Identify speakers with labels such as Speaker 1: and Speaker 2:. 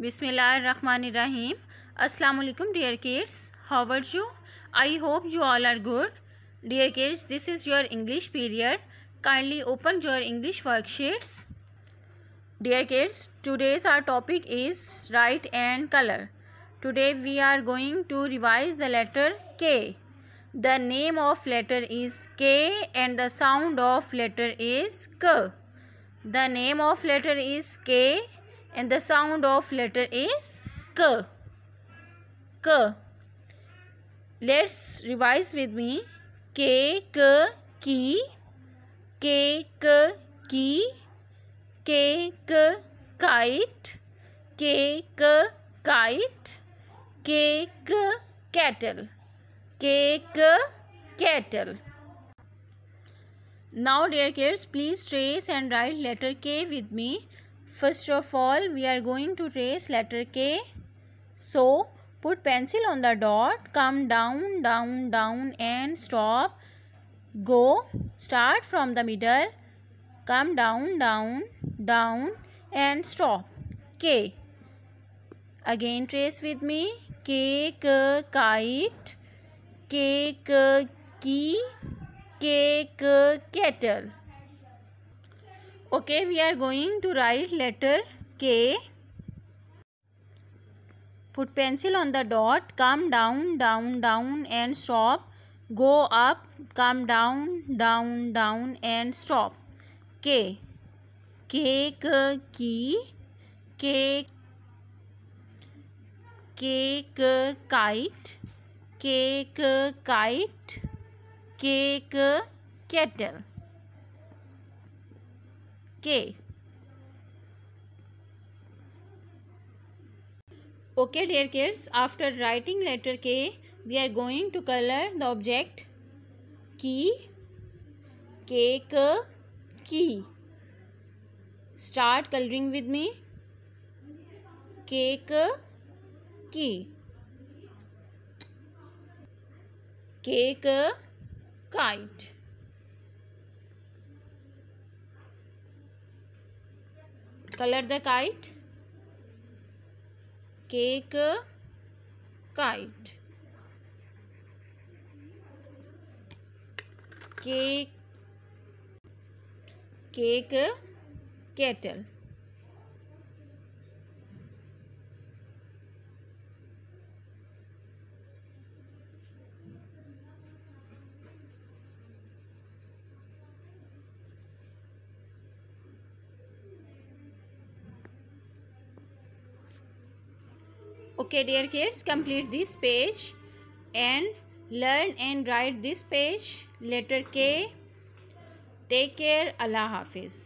Speaker 1: बिसमिल रहीम असलकम dear kids how are you I hope you all are good dear kids this is your English period kindly open your English worksheets dear kids today's our topic is write and colour today we are going to revise the letter K the name of letter is K and the sound of letter is क the name of letter is K and the sound of letter is K. K. Let's revise with me. K, K, ki. K, K, ki. K, K, kite. K, K, kite. K, K, kettle. K, K, kettle. Now dear kids, please trace and write letter K with me. First of all, we are going to trace letter K. So, put pencil on the dot, come down, down, down and stop. Go, start from the middle, come down, down, down and stop. K. Again trace with me. K. kite, K. key, K. kettle okay we are going to write letter k put pencil on the dot come down down down and stop go up come down down down and stop k cake uh, key cake cake uh, kite cake uh, kite cake kettle K okay dear cares after writing letter K we are going to colour the object key cake key start colouring with me cake key cake kite color the kite cake kite cake cake kettle okay dear kids complete this page and learn and write this page letter k take care allah hafiz